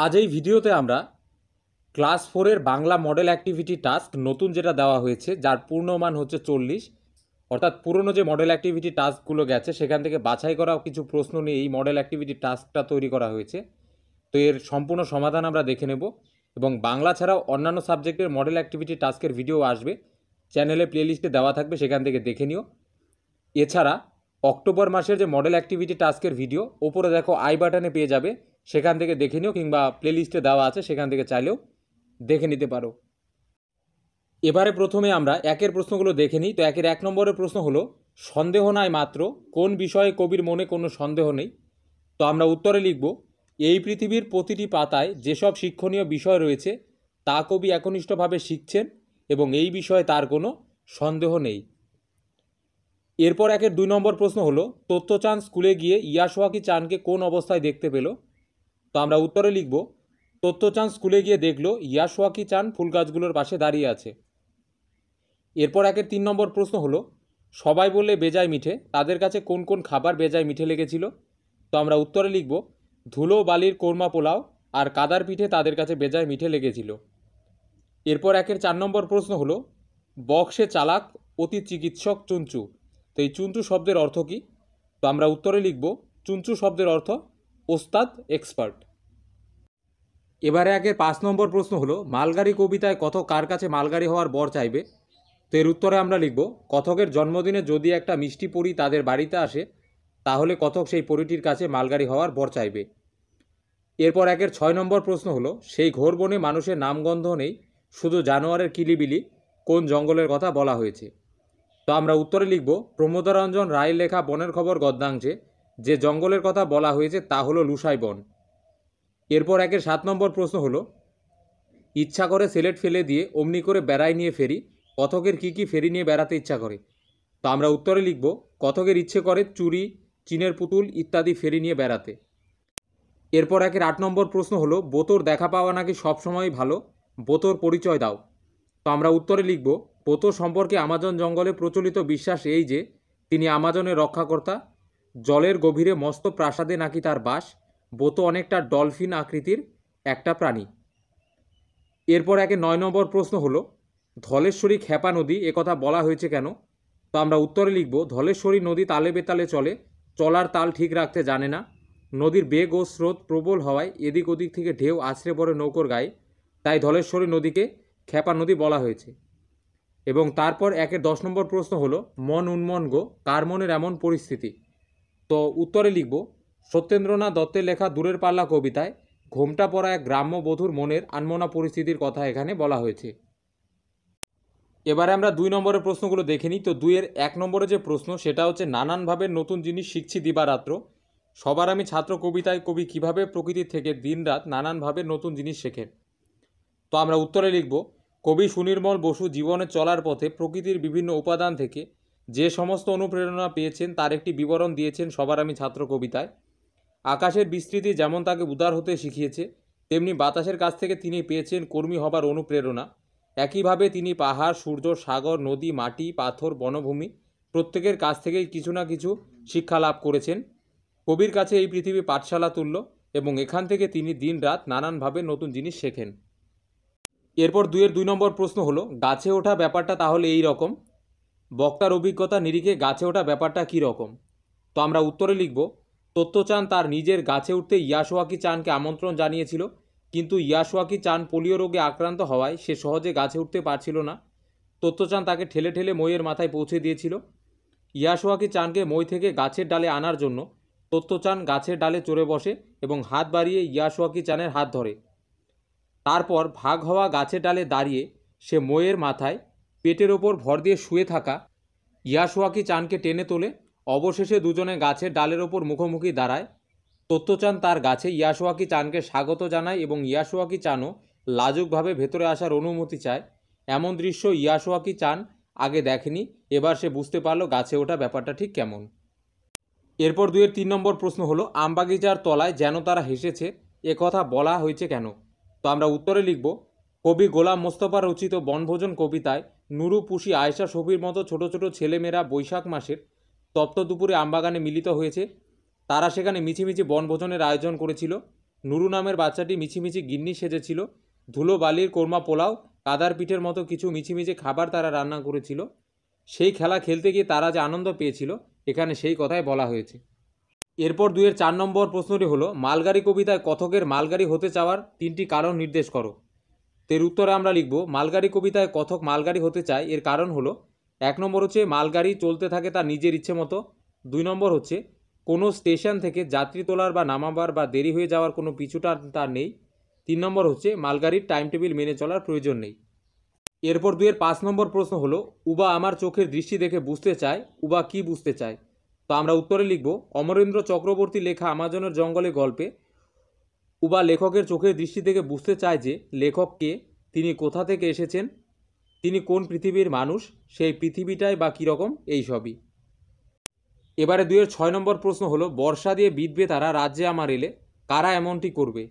আজ এই ভিডিওতে আমরা ক্লাস ফোরের বাংলা মডেল অ্যাক্টিভিটি টাস্ক নতুন যেটা দেওয়া হয়েছে যার পূর্ণমান হচ্ছে চল্লিশ অর্থাৎ পুরনো যে মডেল অ্যাক্টিভিটি টাস্কগুলো গেছে সেখান থেকে বাছাই করা কিছু প্রশ্ন নিয়ে এই মডেল অ্যাক্টিভিটি টাস্কটা তৈরি করা হয়েছে তো এর সম্পূর্ণ সমাধান আমরা দেখে নেব এবং বাংলা ছাড়াও অন্যান্য সাবজেক্টের মডেল অ্যাক্টিভিটি টাস্কের ভিডিও আসবে চ্যানেলে প্লেলিস্টে দেওয়া থাকবে সেখান থেকে দেখে নিও এছাড়া অক্টোবর মাসের যে মডেল অ্যাক্টিভিটি টাস্কের ভিডিও ওপরে দেখো আই বাটনে পেয়ে যাবে সেখান থেকে দেখে নিও কিংবা প্লেলিস্টে দেওয়া আছে সেখান থেকে চাইলেও দেখে নিতে পারো এবারে প্রথমে আমরা একের প্রশ্নগুলো দেখে নিই তো একের এক নম্বরের প্রশ্ন হলো সন্দেহ নাই মাত্র কোন বিষয়ে কবির মনে কোনো সন্দেহ নেই তো আমরা উত্তরে লিখব এই পৃথিবীর প্রতিটি পাতায় যেসব শিক্ষণীয় বিষয় রয়েছে তা কবি একনিষ্ঠভাবে শিখছেন এবং এই বিষয়ে তার কোনো সন্দেহ নেই এরপর একের দুই নম্বর প্রশ্ন হলো তথ্য চান স্কুলে গিয়ে ইয়াসোয়াকি চানকে কোন অবস্থায় দেখতে পেল তো আমরা উত্তরে লিখব চান স্কুলে গিয়ে দেখলো ইয়াসোয়াকি চান ফুল গাছগুলোর পাশে দাঁড়িয়ে আছে এরপর একের তিন নম্বর প্রশ্ন হলো সবাই বলে বেজায় মিঠে তাদের কাছে কোন কোন খাবার বেজায় মিঠে লেগেছিল তো আমরা উত্তরে লিখব ধুলো বালির কোরমা পোলাও আর কাদার পিঠে তাদের কাছে বেজায় মিঠে লেগেছিল এরপর একের চার নম্বর প্রশ্ন হলো বক্সে চালাক অতি চিকিৎসক চুঞ্চু তো এই চুঞ্চু শব্দের অর্থ কী তো আমরা উত্তরে লিখব চুঞ্চু শব্দের অর্থ ওস্তাদ এক্সপার্ট এবারে আগের পাঁচ নম্বর প্রশ্ন হলো মালগাড়ি কবিতায় কত কার কাছে মালগাড়ি হওয়ার বর চাইবে তো এর উত্তরে আমরা লিখব কথকের জন্মদিনে যদি একটা মিষ্টি পরি তাদের বাড়িতে আসে তাহলে কথক সেই পরিটির কাছে মালগাড়ি হওয়ার বর চাইবে এরপর একের ছয় নম্বর প্রশ্ন হলো সেই ঘোর বনে মানুষের নামগন্ধ নেই শুধু জানোয়ারের কিলিবিলি কোন জঙ্গলের কথা বলা হয়েছে তো আমরা উত্তরে লিখব প্রমোদরঞ্জন রায় লেখা বনের খবর গদ্যাংশে যে জঙ্গলের কথা বলা হয়েছে তা হলো লুসাই বন এরপর একের সাত নম্বর প্রশ্ন হলো ইচ্ছা করে সিলেট ফেলে দিয়ে অমনি করে বেড়াই নিয়ে ফেরি কথকের কী কী ফেরি নিয়ে বেড়াতে ইচ্ছা করে তো আমরা উত্তরে লিখব কথকের ইচ্ছে করে চুরি চীনের পুতুল ইত্যাদি ফেরি নিয়ে বেড়াতে এরপর একের আট নম্বর প্রশ্ন হলো বোতর দেখা পাওয়া নাকি সবসময় ভালো বোতর পরিচয় দাও তো আমরা উত্তরে লিখব বোতর সম্পর্কে আমাজন জঙ্গলে প্রচলিত বিশ্বাস এই যে তিনি আমাজনের রক্ষাকর্তা জলের গভীরে মস্ত প্রাসাদে নাকি তার বাস বোতো অনেকটা ডলফিন আকৃতির একটা প্রাণী এরপর একে নয় নম্বর প্রশ্ন হলো ধলেশ্বরী খ্যাপা নদী একথা বলা হয়েছে কেন তো আমরা উত্তরে লিখব ধলেশ্বরী নদী তালে বেতালে চলে চলার তাল ঠিক রাখতে জানে না নদীর বেগ ও স্রোত প্রবল হওয়ায় এদিক ওদিক থেকে ঢেউ আছড়ে পড়ে নৌকোর গায়ে তাই ধলেশ্বরী নদীকে খ্যাপা নদী বলা হয়েছে এবং তারপর একের দশ নম্বর প্রশ্ন হলো মন উন্মন গো কার মনের এমন পরিস্থিতি তো উত্তরে লিখব সত্যেন্দ্রনাথ দত্তের লেখা দূরের পাল্লা কবিতায় ঘোমটা পড়া এক গ্রাম্য বধূর মনের আনমনা পরিস্থিতির কথা এখানে বলা হয়েছে এবারে আমরা দুই নম্বরের প্রশ্নগুলো দেখে নিই তো দুইয়ের এক নম্বরে যে প্রশ্ন সেটা হচ্ছে নানানভাবে নতুন জিনিস শিখছি দিবারাত্র সবার আমি ছাত্র কবিতায় কবি কিভাবে প্রকৃতি থেকে দিন রাত নানানভাবে নতুন জিনিস শেখেন তো আমরা উত্তরে লিখব কবি সুনির্মল বসু জীবনে চলার পথে প্রকৃতির বিভিন্ন উপাদান থেকে যে সমস্ত অনুপ্রেরণা পেয়েছেন তার একটি বিবরণ দিয়েছেন সবার আমি ছাত্র কবিতায় আকাশের বিস্তৃতি যেমন তাকে উদার হতে শিখিয়েছে তেমনি বাতাসের কাছ থেকে তিনি পেয়েছেন কর্মী হবার অনুপ্রেরণা একইভাবে তিনি পাহাড় সূর্য সাগর নদী মাটি পাথর বনভূমি প্রত্যেকের কাছ থেকেই কিছু না কিছু শিক্ষা লাভ করেছেন কবির কাছে এই পৃথিবী পাঠশালা তুলল এবং এখান থেকে তিনি দিন রাত নানানভাবে নতুন জিনিস শেখেন এরপর দুয়ের দুই নম্বর প্রশ্ন হলো গাছে ওঠা ব্যাপারটা তাহলে এই রকম বক্তার অভিজ্ঞতা নিরিখে গাছে ওঠা ব্যাপারটা কী রকম তো আমরা উত্তরে লিখব চান তার নিজের গাছে উঠতে ইয়াসোয়াকি চানকে আমন্ত্রণ জানিয়েছিল কিন্তু ইয়াসোয়াকি চান পোলিও রোগে আক্রান্ত হওয়ায় সে সহজে গাছে উঠতে পারছিল না তথ্য চান তাকে ঠেলে ঠেলে মইয়ের মাথায় পৌঁছে দিয়েছিল ইয়াসোয়াকি চানকে মই থেকে গাছের ডালে আনার জন্য তথ্য চান গাছের ডালে চড়ে বসে এবং হাত বাড়িয়ে ইয়াসোয়াকি চানের হাত ধরে তারপর ভাগ হওয়া গাছের ডালে দাঁড়িয়ে সে মইয়ের মাথায় পেটের ওপর ভর দিয়ে শুয়ে থাকা ইয়াসোয়াকি চানকে টেনে তোলে অবশেষে দুজনে গাছের ডালের ওপর মুখোমুখি দাঁড়ায় তত্ত্বচান তার গাছে ইয়াসোয়াকি চানকে স্বাগত জানায় এবং ইয়াসোয়াকি চানও লাজুকভাবে ভেতরে আসার অনুমতি চায় এমন দৃশ্য ইয়াসোয়াকি চান আগে দেখেনি এবার সে বুঝতে পারলো গাছে ওঠা ব্যাপারটা ঠিক কেমন এরপর দুয়ের তিন নম্বর প্রশ্ন হলো আমবাগিচার তলায় যেন তারা হেসেছে এ কথা বলা হয়েছে কেন তো আমরা উত্তরে লিখব কবি গোলাম মোস্তফা রচিত বনভোজন কবিতায় নুরু পুষি আয়েশা সফির মতো ছোট ছোট ছেলেমেয়েরা বৈশাখ মাসের তপ্ত দুপুরে আমবাগানে মিলিত হয়েছে তারা সেখানে মিছিমিছি বনভোজনের আয়োজন করেছিল নুরু নামের বাচ্চাটি মিছিমিছি গিন্নি সেজেছিল ধুলো বালির কোরমা পোলাও কাদার পিঠের মতো কিছু মিছিমিছি খাবার তারা রান্না করেছিল সেই খেলা খেলতে গিয়ে তারা যে আনন্দ পেয়েছিল এখানে সেই কথাই বলা হয়েছে এরপর দুয়ের চার নম্বর প্রশ্নটি হলো মালগাড়ি কবিতায় কথকের মালগাড়ি হতে চাওয়ার তিনটি কারণ নির্দেশ করো এর উত্তরে আমরা লিখব মালগাড়ি কবিতায় কথক মালগাড়ি হতে চায় এর কারণ হলো এক নম্বর হচ্ছে মালগাড়ি চলতে থাকে তার নিজের ইচ্ছে মতো দুই নম্বর হচ্ছে কোনো স্টেশন থেকে যাত্রী তোলার বা নামাবার বা দেরি হয়ে যাওয়ার কোনো পিছুটা তার নেই তিন নম্বর হচ্ছে মালগাড়ির টাইম টেবিল মেনে চলার প্রয়োজন নেই এরপর দুয়ের পাঁচ নম্বর প্রশ্ন হলো উবা আমার চোখের দৃষ্টি দেখে বুঝতে চায় উবা কি বুঝতে চায় তো আমরা উত্তরে লিখব অমরেন্দ্র চক্রবর্তী লেখা আমাজনের জঙ্গলে গল্পে উবা লেখকের চোখের দৃষ্টি থেকে বুঝতে চায় যে লেখককে তিনি কোথা থেকে এসেছেন তিনি কোন পৃথিবীর মানুষ সেই পৃথিবীটাই বা কীরকম এই সবই এবারে দুয়ের ছয় নম্বর প্রশ্ন হলো বর্ষা দিয়ে বিধবে তারা রাজ্যে আমার এলে কারা এমনটি করবে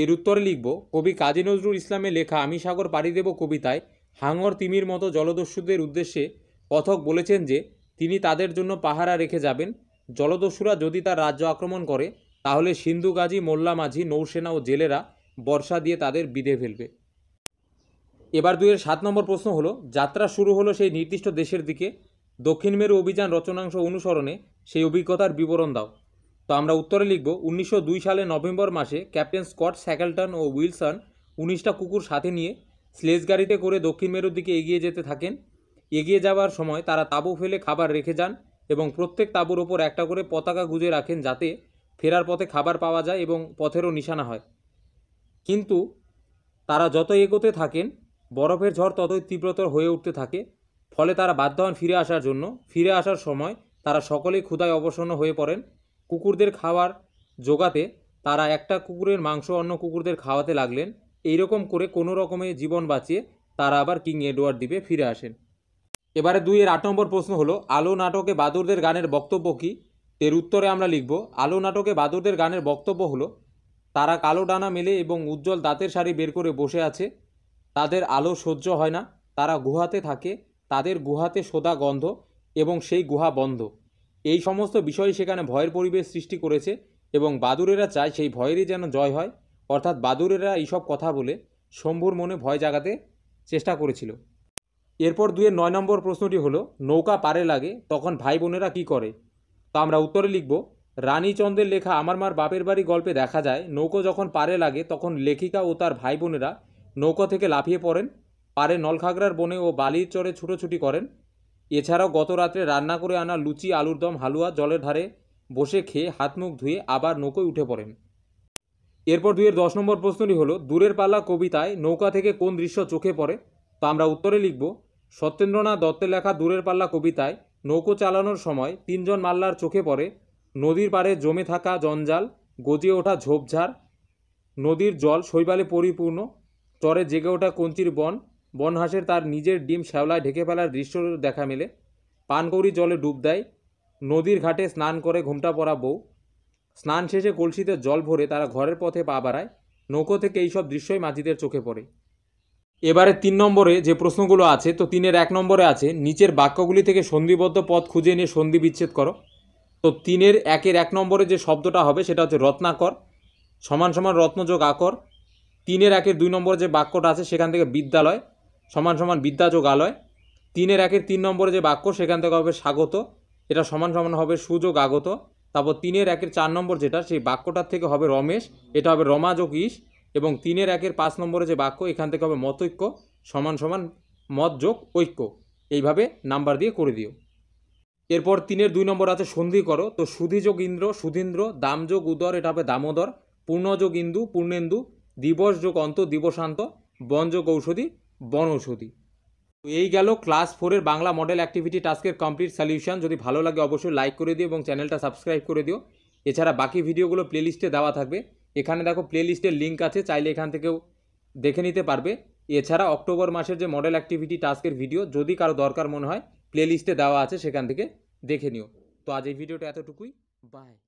এর উত্তরে লিখব কবি কাজী নজরুল ইসলামের লেখা আমি সাগর পাড়ি দেব কবিতায় হাঙর তিমির মতো জলদস্যুদের উদ্দেশ্যে কথক বলেছেন যে তিনি তাদের জন্য পাহারা রেখে যাবেন জলদস্যুরা যদি তার রাজ্য আক্রমণ করে তাহলে সিন্ধু গাজী মোল্লা মাঝি নৌসেনা ও জেলেরা বর্ষা দিয়ে তাদের বিধে ফেলবে এবার দুইয়ের সাত নম্বর প্রশ্ন হলো যাত্রা শুরু হলো সেই নির্দিষ্ট দেশের দিকে দক্ষিণ মেরু অভিযান রচনাংশ অনুসরণে সেই অভিজ্ঞতার বিবরণ দাও তো আমরা উত্তরে লিখব উনিশশো সালে নভেম্বর মাসে ক্যাপ্টেন স্কট স্যাকেলটন ও উইলসন উনিশটা কুকুর সাথে নিয়ে স্লেজ গাড়িতে করে দক্ষিণ মেরুর দিকে এগিয়ে যেতে থাকেন এগিয়ে যাওয়ার সময় তারা তাঁবু ফেলে খাবার রেখে যান এবং প্রত্যেক তাঁবুর ওপর একটা করে পতাকা গুজে রাখেন যাতে ফেরার পথে খাবার পাওয়া যায় এবং পথেরও নিশানা হয় কিন্তু তারা যত এগোতে থাকেন বরফের ঝড় ততই তীব্রতর হয়ে উঠতে থাকে ফলে তারা বাধ্য হন ফিরে আসার জন্য ফিরে আসার সময় তারা সকলেই ক্ষুধায় অবসন্ন হয়ে পড়েন কুকুরদের খাওয়ার জোগাতে তারা একটা কুকুরের মাংস অন্য কুকুরদের খাওয়াতে লাগলেন এইরকম করে কোনো রকমে জীবন বাঁচিয়ে তারা আবার কিং এডওয়ার্ড দ্বীপে ফিরে আসেন এবারে দুইয়ের আট নম্বর প্রশ্ন হলো আলো নাটকে বাদুরদের গানের বক্তব্য কী এর উত্তরে আমরা লিখব আলো নাটকে বাদুরদের গানের বক্তব্য হলো তারা কালো ডানা মেলে এবং উজ্জ্বল দাঁতের শাড়ি বের করে বসে আছে তাদের আলো সহ্য হয় না তারা গুহাতে থাকে তাদের গুহাতে সোদা গন্ধ এবং সেই গুহা বন্ধ এই সমস্ত বিষয় সেখানে ভয়ের পরিবেশ সৃষ্টি করেছে এবং বাদুরেরা চায় সেই ভয়েরই যেন জয় হয় অর্থাৎ বাদুরেরা এইসব কথা বলে শম্ভুর মনে ভয় জাগাতে চেষ্টা করেছিল এরপর দুয়ের নয় নম্বর প্রশ্নটি হলো নৌকা পারে লাগে তখন ভাই বোনেরা কী করে তো আমরা উত্তরে লিখব রানীচন্দ্রের লেখা আমার মার বাপের বাড়ি গল্পে দেখা যায় নৌকো যখন পারে লাগে তখন লেখিকা ও তার ভাই বোনেরা নৌকো থেকে লাফিয়ে পড়েন পারে নলখাগড়ার বনে ও বালির চরে ছুটোছুটি করেন এছাড়াও গত রাত্রে রান্না করে আনা লুচি আলুর দম হালুয়া জলের ধারে বসে খেয়ে হাত মুখ ধুয়ে আবার নৌকোয় উঠে পড়েন এরপর দুইয়ের দশ নম্বর প্রশ্নটি হলো দূরের পাল্লা কবিতায় নৌকা থেকে কোন দৃশ্য চোখে পড়ে তো আমরা উত্তরে লিখব সত্যেন্দ্রনাথ দত্তের লেখা দূরের পাল্লা কবিতায় নৌকো চালানোর সময় তিনজন মাল্লার চোখে পড়ে নদীর পাড়ে জমে থাকা জঞ্জাল গজিয়ে ওঠা ঝোপঝাড় নদীর জল শৈবালে পরিপূর্ণ চরে জেগে ওঠা কঞ্চির বন বনহাসের তার নিজের ডিম শ্যাওলায় ঢেকে ফেলার দৃশ্য দেখা মেলে পানকৌড়ি জলে ডুব দেয় নদীর ঘাটে স্নান করে ঘুমটা পড়া বউ স্নান শেষে কলসিতে জল ভরে তারা ঘরের পথে পা বাড়ায় নৌকো থেকে এইসব দৃশ্যই মাঝিদের চোখে পড়ে এবারে তিন নম্বরে যে প্রশ্নগুলো আছে তো তিনের এক নম্বরে আছে নিচের বাক্যগুলি থেকে সন্ধিবদ্ধ পথ খুঁজে নিয়ে সন্ধি বিচ্ছেদ করো তো তিনের একের এক নম্বরে যে শব্দটা হবে সেটা হচ্ছে রত্নাকর সমান সমান রত্নযোগ আকর তিনের একের দুই নম্বরে যে বাক্যটা আছে সেখান থেকে বিদ্যালয় সমান সমান বিদ্যাযোগ আলয় তিনের একের তিন নম্বরে যে বাক্য সেখান থেকে হবে স্বাগত এটা সমান সমান হবে সুযোগ আগত তারপর তিনের একের চার নম্বর যেটা সেই বাক্যটার থেকে হবে রমেশ এটা হবে রমাযোগ ইস এবং তিনের একের পাঁচ নম্বরে যে বাক্য এখান থেকে হবে মতৈক্য সমান সমান মত যোগ ঐক্য এইভাবে নাম্বার দিয়ে করে দিও এরপর তিনের দুই নম্বর আছে সন্ধি করো তো সুধিযোগ ইন্দ্র সুধীন্দ্র দামযোগ উদর এটা হবে দামোদর পূর্ণযোগ ইন্দু পূর্ণেন্দু দিবস যোগ অন্ত দিবসান্ত বনযোগ ঔষধি ঔষধি তো এই গেল ক্লাস ফোরের বাংলা মডেল অ্যাক্টিভিটি টাস্কের কমপ্লিট সলিউশন যদি ভালো লাগে অবশ্যই লাইক করে দিও এবং চ্যানেলটা সাবস্ক্রাইব করে দিও এছাড়া বাকি ভিডিওগুলো প্লেলিস্টে দেওয়া থাকবে এখানে দেখো প্লেলিস্টের লিঙ্ক আছে চাইলে এখান থেকেও দেখে নিতে পারবে এছাড়া অক্টোবর মাসের যে মডেল অ্যাক্টিভিটি টাস্কের ভিডিও যদি কারো দরকার মনে হয় প্লেলিস্টে দেওয়া আছে সেখান থেকে দেখে নিও তো আজ এই ভিডিওটা এতটুকুই বাই